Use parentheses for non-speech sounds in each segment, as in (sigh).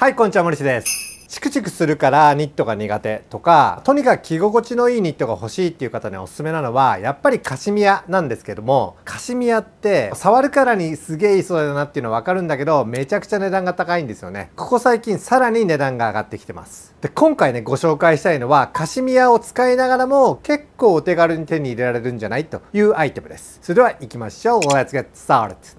はい、こんにちは、森氏です。チクチクするからニットが苦手とか、とにかく着心地のいいニットが欲しいっていう方におすすめなのは、やっぱりカシミヤなんですけども、カシミヤって触るからにすげえいい素だなっていうのはわかるんだけど、めちゃくちゃ値段が高いんですよね。ここ最近さらに値段が上がってきてます。で、今回ね、ご紹介したいのは、カシミヤを使いながらも結構お手軽に手に入れられるんじゃないというアイテムです。それでは行きましょう。Let's get started!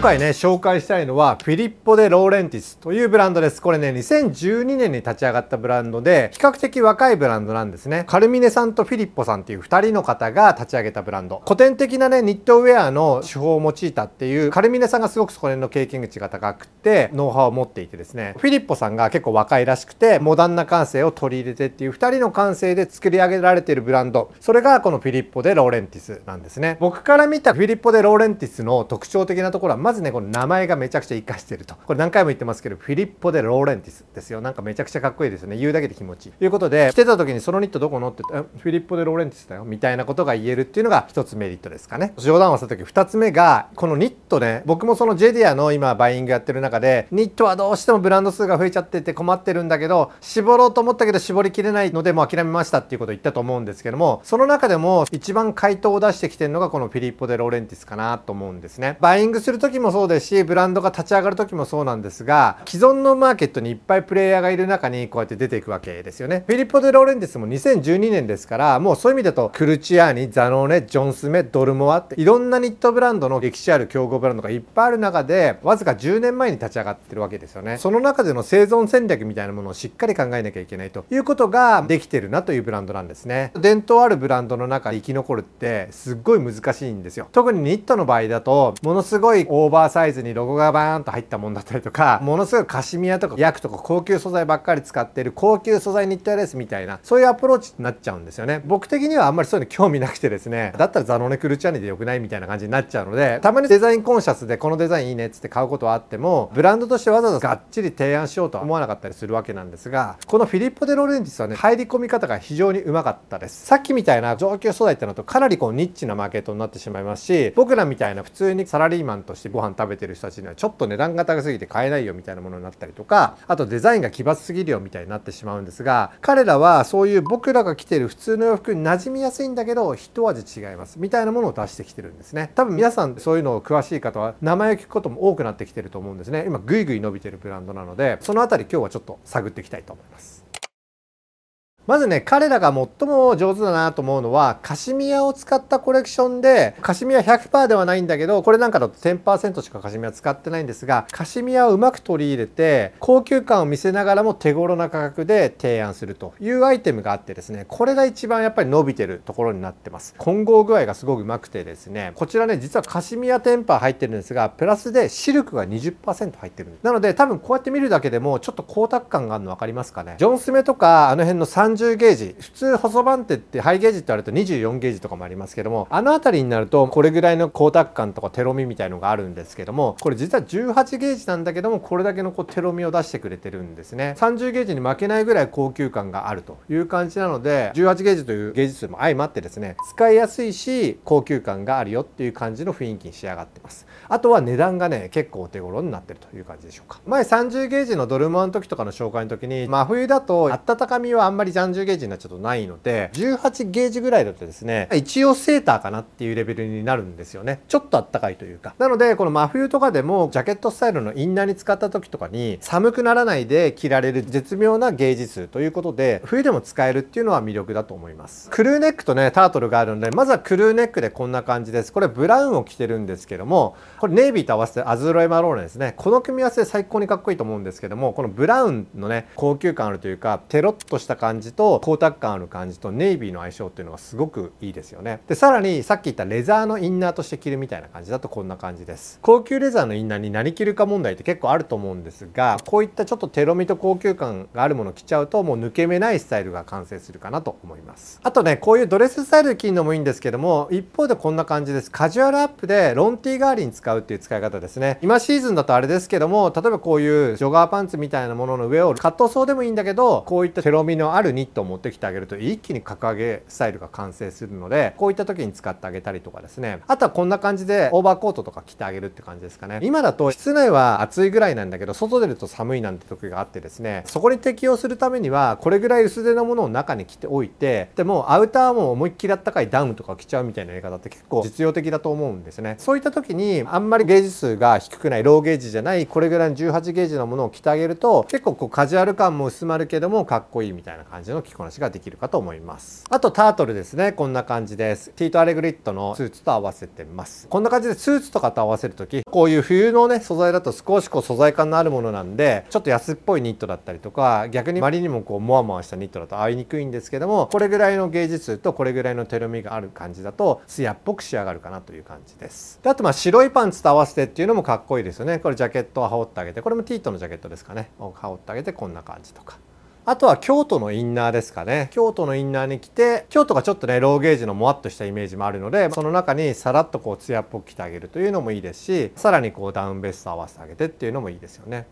今回ね紹介したいのはフィリッポ・デ・ローレンティスというブランドですこれね2012年に立ち上がったブランドで比較的若いブランドなんですねカルミネさんとフィリッポさんっていう2人の方が立ち上げたブランド古典的なねニットウェアの手法を用いたっていうカルミネさんがすごくそこら辺の経験口が高くてノウハウを持っていてですねフィリッポさんが結構若いらしくてモダンな感性を取り入れてっていう2人の感性で作り上げられているブランドそれがこのフィリッポ・デ・ローレンティスなんですね僕から見たフィリッポ・デ・ローレンティスの特徴的なところはまずねこの名前がめちゃくちゃ生かしてるとこれ何回も言ってますけどフィリッポ・デ・ローレンティスですよなんかめちゃくちゃかっこいいですよね言うだけで気持ちいいということで着てた時にそのニットどこのってえフィリッポ・デ・ローレンティスだよみたいなことが言えるっていうのが1つメリットですかね冗談をした時2つ目がこのニットね僕もそのジェディアの今バイングやってる中でニットはどうしてもブランド数が増えちゃってて困ってるんだけど絞ろうと思ったけど絞りきれないのでもう諦めましたっていうことを言ったと思うんですけどもその中でも一番回答を出してきてるのがこのフィリッポ・デ・ローレンティスかなと思うんですねバイングする時時もそうですしブランドが立ち上がる時もそうなんですが既存のマーケットにいっぱいプレイヤーがいる中にこうやって出ていくわけですよねフィリッポ・デ・ローレンデスも2012年ですからもうそういう意味だとクルチアーニザノーネジョンスメドルモアっていろんなニットブランドの歴史ある競合ブランドがいっぱいある中でわずか10年前に立ち上がってるわけですよねその中での生存戦略みたいなものをしっかり考えなきゃいけないということができてるなというブランドなんですね伝統あるブランドの中で生き残るってすっごい難しいんですよ特にニットの場合だとものすごい大オーバーサイズにロゴがバーンと入ったもんだったりとかものすごいカシミヤとかヤクとか高級素材ばっかり使ってる高級素材ニットレースみたいなそういうアプローチになっちゃうんですよね僕的にはあんまりそういうの興味なくてですねだったらザノネクルチャルでよくないみたいな感じになっちゃうのでたまにデザインコンシャスでこのデザインいいねっつって買うことはあってもブランドとしてわざわざがっちり提案しようとは思わなかったりするわけなんですがこのフィリッポ・デ・ロレンティスはね入り込み方が非常にうまかったですさっきみたいな上級素材ってのとかなりこうニッチなマーケットになってしまいますし僕らみたいな普通にサラリーマンとしてご飯食べてる人たちにはちょっと値段が高すぎて買えないよみたいなものになったりとかあとデザインが奇抜すぎるよみたいになってしまうんですが彼らはそういう僕らが着てる普通の洋服に馴染みやすいんだけど一味違いますみたいなものを出してきてるんですね多分皆さんそういうのを詳しい方は名前を聞くことも多くなってきてると思うんですね今ぐいぐい伸びてるブランドなのでその辺り今日はちょっと探っていきたいと思います。まずね彼らが最も上手だなと思うのはカシミヤを使ったコレクションでカシミヤ100%ではないんだけどこれなんかだと10%しかカシミヤ使ってないんですがカシミヤをうまく取り入れて高級感を見せながらも手頃な価格で提案するというアイテムがあってですねこれが一番やっぱり伸びてるところになってます混合具合がすごくうまくてですねこちらね実はカシミヤテンパー入ってるんですがプラスでシルクが20%入ってるなので多分こうやって見るだけでもちょっと光沢感があるの分かりますかねジョンスメとかあの辺の40ゲージ普通細番手ってハイゲージってあると24ゲージとかもありますけどもあの辺りになるとこれぐらいの光沢感とかテロミみたいのがあるんですけどもこれ実は18ゲージなんだけどもこれだけのこうテロミを出してくれてるんですね30ゲージに負けないぐらい高級感があるという感じなので18ゲージというゲージ数も相まってですね使いやすいし高級感があるよっていう感じの雰囲気に仕上がってますあとは値段がね結構お手頃になってるという感じでしょうか前30ゲージのドルマの時とかの紹介の時に真冬だと温かみはあんまりジャン30ゲージになっちゃうとないので18ゲージぐらいだとですね一応セーターかなっていうレベルになるんですよねちょっとあったかいというかなのでこの真冬とかでもジャケットスタイルのインナーに使った時とかに寒くならないで着られる絶妙なゲージ数ということで冬でも使えるっていうのは魅力だと思いますクルーネックとねタートルがあるのでまずはクルーネックでこんな感じですこれブラウンを着てるんですけどもこれネイビーと合わせてアズロエマローネですねこの組み合わせ最高にかっこいいと思うんですけどもこのブラウンのね高級感あるというかテロッとした感じと光沢感ある感じとネイビーの相性っていうのがすごくいいですよねでさらにさっき言ったレザーのインナーとして着るみたいな感じだとこんな感じです高級レザーのインナーに何着るか問題って結構あると思うんですがこういったちょっとテロみと高級感があるもの着ちゃうともう抜け目ないスタイルが完成するかなと思いますあとねこういうドレススタイルで着るのもいいんですけども一方でこんな感じですカジュアルアップでロンティー代わりに使うっていう使い方ですね今シーズンだとあれですけども例えばこういうジョガーパンツみたいなものの上をカットソーでもいいんだけどこういったテロミのあるニットを持ってきてあげると一気に格上げスタイルが完成するのでこういった時に使ってあげたりとかですねあとはこんな感じでオーバーコートとか着てあげるって感じですかね今だと室内は暑いぐらいなんだけど外出ると寒いなんて時があってですねそこに適用するためにはこれぐらい薄手のものを中に着ておいてでもアウターも思いっきりあったかいダウンとか着ちゃうみたいなやり方って結構実用的だと思うんですねそういった時にあんまりゲージ数が低くないローゲージじゃないこれぐらいの18ゲージのものを着てあげると結構こうカジュアル感も薄まるけどもかっこいいみたいな感じじの着こなしができるかと思いますあとタートルですねこんな感じですティートアレグリッドのスーツと合わせてますこんな感じでスーツとかと合わせる時こういう冬のね素材だと少しこう素材感のあるものなんでちょっと安っぽいニットだったりとか逆にまりにもこうモワモワしたニットだと合いにくいんですけどもこれぐらいの芸術とこれぐらいのテロミがある感じだと艶っぽく仕上がるかなという感じですであとまあ白いパンツと合わせてっていうのもかっこいいですよねこれジャケットを羽織ってあげてこれもティートのジャケットですかねを羽織ってあげてこんな感じとかあとは京都のインナーですかね京都のインナーに着て京都がちょっとねローゲージのもわっとしたイメージもあるのでその中にさらっとこう艶っぽく着てあげるというのもいいですしさらにこうダウンベスト合わせてあげてっていうのもいいですよね。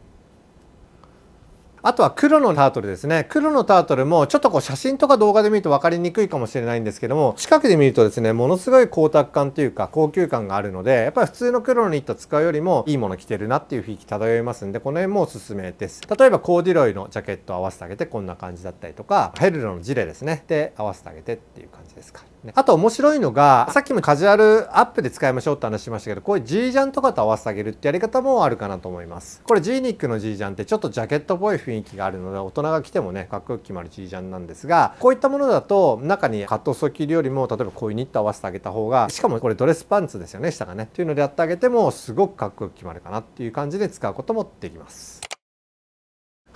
あとは黒のタートルですね。黒のタートルもちょっとこう写真とか動画で見ると分かりにくいかもしれないんですけども、近くで見るとですね、ものすごい光沢感というか高級感があるので、やっぱり普通の黒のニット使うよりもいいもの着てるなっていう雰囲気漂いますんで、この辺もおすすめです。例えばコーデュロイのジャケットを合わせてあげてこんな感じだったりとか、ヘルロのジレですね。で合わせてあげてっていう感じですか。ね。あと面白いのが、さっきもカジュアルアップで使いましょうって話しましたけど、こういう G ジャンとかと合わせてあげるってやり方もあるかなと思います。これ G ニックの G ジャンってちょっとジャケットっぽい雰囲気があるので、大人が着てもね、かっこよく決まる G ジャンなんですが、こういったものだと中にカットソー着るよりも、例えばこういうニット合わせてあげた方が、しかもこれドレスパンツですよね、下がね。っていうのでやってあげても、すごくかっこよく決まるかなっていう感じで使うこともできます。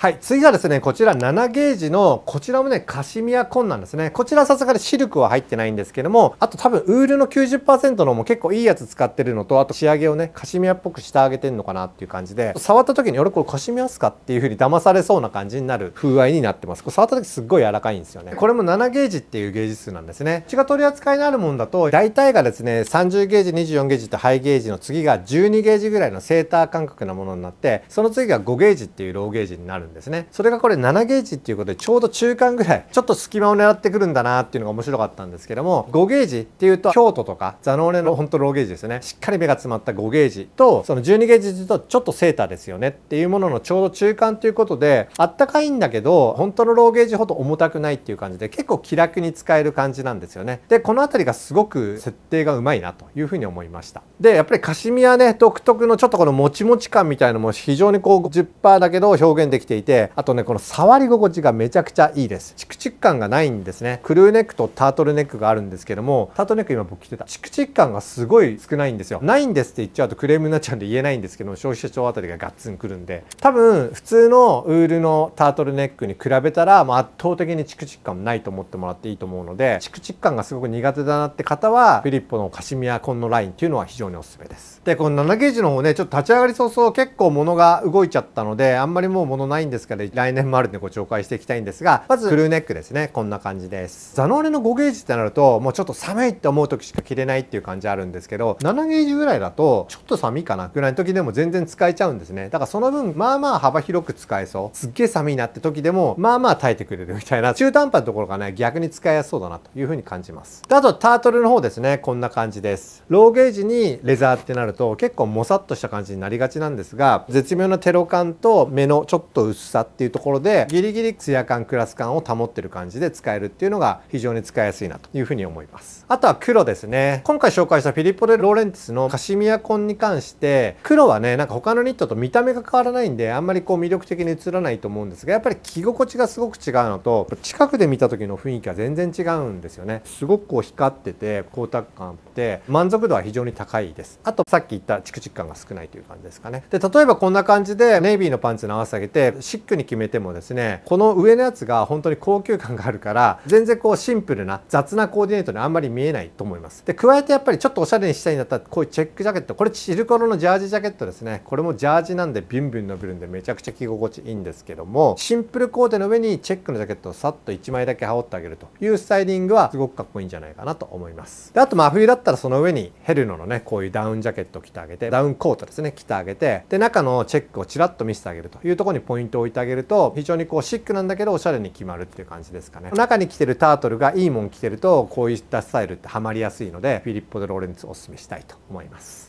はい次がですねこちら7ゲージのこちらもねカシミヤンなんですねこちらさすがにシルクは入ってないんですけどもあと多分ウールの90%のも結構いいやつ使ってるのとあと仕上げをねカシミヤっぽくしてあげてんのかなっていう感じで触った時に俺これカシミヤっすかっていう風に騙されそうな感じになる風合いになってますこれ触った時すっごい柔らかいんですよねこれも7ゲージっていうゲージ数なんですねうちが取り扱いのあるもんだと大体がですね30ゲージ24ゲージとハイゲージの次が12ゲージぐらいのセーター感覚なものになってその次が5ゲージっていうローゲージになるんですんですねそれがこれ7ゲージっていうことでちょうど中間ぐらいちょっと隙間を狙ってくるんだなっていうのが面白かったんですけども5ゲージっていうと京都とかザノーレのほんとローゲージですねしっかり目が詰まった5ゲージとその12ゲージうとちょっとセーターですよねっていうもののちょうど中間ということであったかいんだけど本当のローゲージほど重たくないっていう感じで結構気楽に使える感じなんですよねでこの辺りがすごく設定がうまいなというふうに思いましたでやっぱりカシミヤね独特のちょっとこのもちもち感みたいのも非常にこう10%だけど表現できていいてあとねこの触り心地がめちゃくちゃいいですチクチク感がないんですねクルーネックとタートルネックがあるんですけどもタートルネック今僕着てたチクチク感がすごい少ないんですよないんですって言っちゃうとクレームになっちゃうんで言えないんですけど消費者庁あたりがガッツンくるんで多分普通のウールのタートルネックに比べたら、圧倒的にチクチク感ないと思ってもらっていいと思うのでチクチク感がすごく苦手だなって方はフィリッポのカシミヤコンのラインっていうのは非常におすすめですでこの7ゲージの方ねちょっと立ち上がり早々結構物が動いちゃったのであんまりもう物ないんんですから来年もあるんでご紹介していきたいんですがまずクルーネックですねこんな感じですザノーレの5ゲージってなるともうちょっと寒いって思う時しか着れないっていう感じあるんですけど7ゲージぐらいだとちょっと寒いかなぐらいの時でも全然使えちゃうんですねだからその分まあまあ幅広く使えそうすっげえ寒いなって時でもまあまあ耐えてくれるみたいな中途半端なところがね逆に使いやすそうだなという風に感じますであとタートルの方ですねこんな感じですローゲージにレザーってなると結構もさっとした感じになりがちなんですが絶妙なテロ感と目のちょっと薄さっていうところでギリギリツヤ感クラス感を保ってる感じで使えるっていうのが非常に使いやすいなというふうに思いますあとは黒ですね今回紹介したフィリッポ・デ・ローレンティスのカシミヤコンに関して黒はねなんか他のニットと見た目が変わらないんであんまりこう魅力的に映らないと思うんですがやっぱり着心地がすごく違うのと近くで見た時の雰囲気が全然違うんですよねすごくこう光ってて光沢感あって満足度は非常に高いですあとさっき言ったチクチク感が少ないという感じですかねで例えばこんな感じでネイビーのパンツの合わせてあげてシックに決めてもですねこの上のやつが本当に高級感があるから全然こうシンプルな雑なコーディネートにあんまり見えないと思いますで加えてやっぱりちょっとおしゃれにしたいんだったらこういうチェックジャケットこれシルコロのジャージジャケットですねこれもジャージなんでビュンビュン伸びるんでめちゃくちゃ着心地いいんですけどもシンプルコーデの上にチェックのジャケットをさっと1枚だけ羽織ってあげるというスタイリングはすごくかっこいいんじゃないかなと思いますであと真冬だったらその上にヘルノのねこういうダウンジャケットを着てあげてダウンコートですね着てあげてで中のチェックをちらっと見せてあげるというところにポイントントを置いてあげると非常にこうシックなんだけどおしゃれに決まるっていう感じですかね中に着てるタートルがいいもん着てるとこういったスタイルってハマりやすいのでフィリッポ・デ・ローレンツおすすめしたいと思います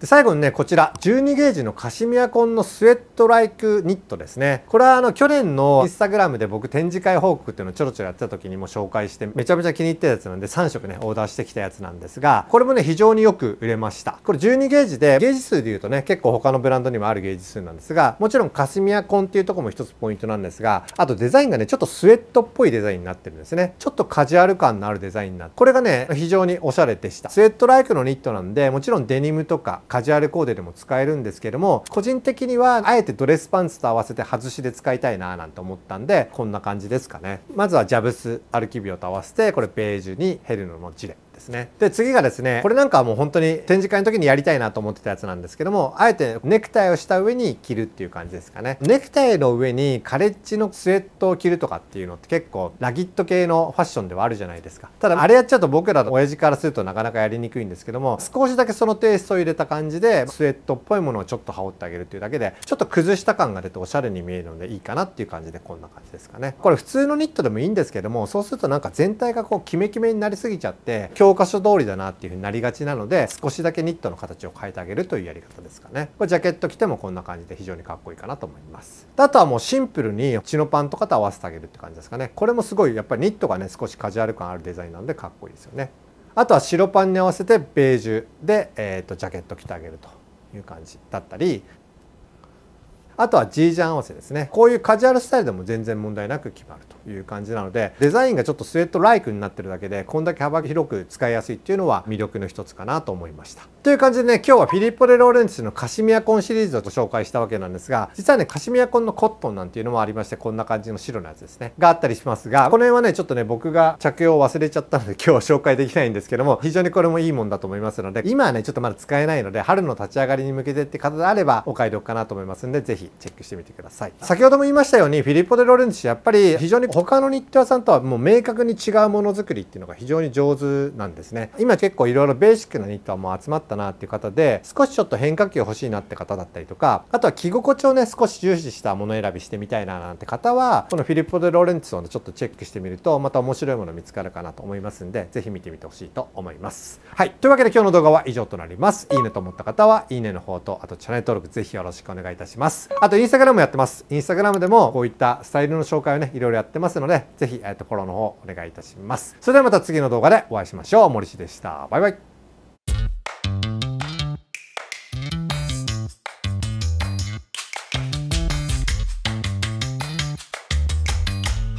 で最後にねこちら12ゲージのカシミヤコンのスウェットライクニットですねこれはあの去年のインスタグラムで僕展示会報告っていうのをちょろちょろやってた時にも紹介してめちゃめちゃ気に入ったやつなんで3色ねオーダーしてきたやつなんですがこれもね非常によく売れましたこれ12ゲージでゲージ数でいうとね結構他のブランドにもあるゲージ数なんですがもちろんカシミヤコンっていうとこも一つポイントなんですがあとデザインがねちょっとスウェットっぽいデザインになってるんですねちょっとカジュアル感のあるデザインになってこれがね非常におしゃれでしたスウェットライクのニットなんでもちろんデニムとかカジュアルコーデでも使えるんですけども個人的にはあえてドレスパンツと合わせて外しで使いたいななんて思ったんでこんな感じですかねまずはジャブスアルキビオと合わせてこれベージュにヘルノのジレですねで次がですねこれなんかはもう本当に展示会の時にやりたいなと思ってたやつなんですけどもあえてネクタイをした上に着るっていう感じですかねネクタイの上にカレッジのスウェットを着るとかっていうのって結構ラギット系のファッションではあるじゃないですかただあれやっちゃうと僕らの親父からするとなかなかやりにくいんですけども少しだけそのテイストを入れた感じでスウェットっぽいものをちょっと羽織ってあげるっていうだけでちょっと崩した感が出ておしゃれに見えるのでいいかなっていう感じでこんな感じですかねこれ普通のニットでもいいんですけどもそうするとなんか全体がこうキメキメになりすぎちゃって強教科書通りだなっていうふうになりがちなので少しだけニットの形を変えてあげるというやり方ですかねこれジャケット着てもこんな感じで非常にかっこいいかなと思いますあとはもうシンプルにチノパンとかと合わせてあげるって感じですかねこれもすごいやっぱりニットがね少しカジュアル感あるデザインなんでかっこいいですよねあとは白パンに合わせてベージュで、えーと、とジャケット着てあげるという感じだったりあとは G ジャン合わせですねこういうカジュアルスタイルでも全然問題なく決まるという感じなのでデザインがちょっとスウェットライクになってるだけでこんだけ幅広く使いやすいっていうのは魅力の一つかなと思いましたという感じでね今日はフィリッポ・レ・ローレンツのカシミヤコンシリーズをご紹介したわけなんですが実はねカシミヤコンのコットンなんていうのもありましてこんな感じの白のやつですねがあったりしますがこの辺はねちょっとね僕が着用を忘れちゃったので (laughs) 今日は紹介できないんですけども非常にこれもいいもんだと思いますので今はねちょっとまだ使えないので春の立ち上がりに向けてって方であればお買い得かなと思いますんで是非チェックしてみてください先ほども言いましたようにフィリッポ・デ・ロレンチやっぱり非常に他の日ト屋さんとはもう明確に違うものづくりっていうのが非常に上手なんですね今結構いろいろベーシックなニットはもう集まったなっていう方で少しちょっと変化球欲しいなって方だったりとかあとは着心地をね少し重視したもの選びしてみたいななんて方はこのフィリッポ・デ・ロレンツをちょっとチェックしてみるとまた面白いもの見つかるかなと思いますんで是非見てみてほしいと思いますはいというわけで今日の動画は以上となりますいいねと思った方はいいねの方とあとチャンネル登録ぜひよろしくお願いいたしますあとインスタグラムやってます。インスタグラムでもこういったスタイルの紹介をね、いろいろやってますので、ぜひ、えっと、フォローの方お願いいたします。それではまた次の動画でお会いしましょう。森氏でした。バイバイ。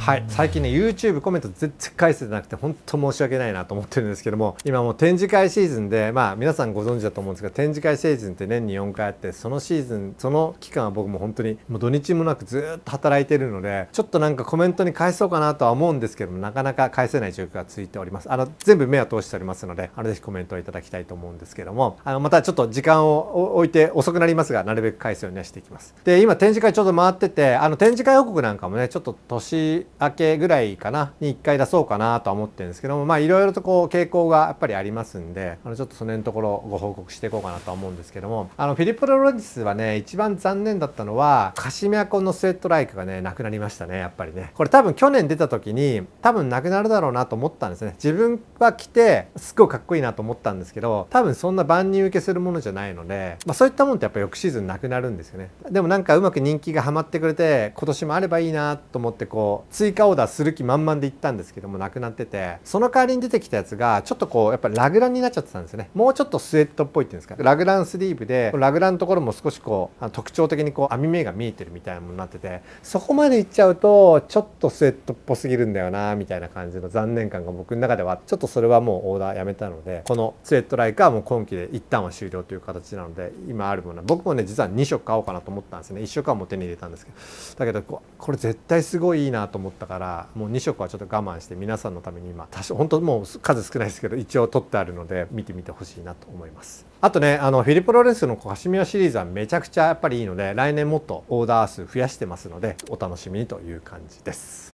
はい最近ね YouTube コメント全然返せてなくて本当申し訳ないなと思ってるんですけども今もう展示会シーズンでまあ皆さんご存知だと思うんですが展示会シーズンって年に4回あってそのシーズンその期間は僕も本当にもう土日もなくずっと働いてるのでちょっとなんかコメントに返そうかなとは思うんですけどもなかなか返せない状況が続いておりますあの全部目は通しておりますのであのぜひコメントをいただきたいと思うんですけどもあのまたちょっと時間を置いて遅くなりますがなるべく返すようにはしていきますで今展示会ちょうど回っててあの展示会報告なんかもねちょっと年明けぐらいかなに1回出そうかなとは思ってるんですけどもまあいろいろとこう傾向がやっぱりありますんであのちょっとその辺のところご報告していこうかなとは思うんですけどもあのフィリップ・ロロジスはね一番残念だったのはカシミヤコンのスウェットライクがねなくなりましたねやっぱりねこれ多分去年出た時に多分なくなるだろうなと思ったんですね自分は着てすっごいかっこいいなと思ったんですけど多分そんな万人受けするものじゃないので、まあ、そういったもんってやっぱ翌シーズンなくなるんですよねでもなんかうまく人気がはまってくれて今年もあればいいなと思ってこう追追オーダーする気満々で行ったんですけどもなくなっててその代わりに出てきたやつがちょっとこうやっぱラグランになっちゃってたんですよねもうちょっとスウェットっぽいっていうんですかラグランスリーブでラグランのところも少しこう特徴的にこう網目が見えてるみたいなものになっててそこまでいっちゃうとちょっとスウェットっぽすぎるんだよなみたいな感じの残念感が僕の中ではちょっとそれはもうオーダーやめたのでこのスウェットライカーもう今季で一旦は終了という形なので今あるものは僕もね実は2色買おうかなと思ったんですね1色はもう手に入れたんですけどだけどこれ絶対すごいいいなと思ってったからもう2色はちょっと我慢して皆さんのために今多少本当もう数少ないですけど一応取ってあるので見てみてほしいなと思いますあとねあのフィリップ・ロレンスのカシミヤシリーズはめちゃくちゃやっぱりいいので来年もっとオーダー数増やしてますのでお楽しみにという感じです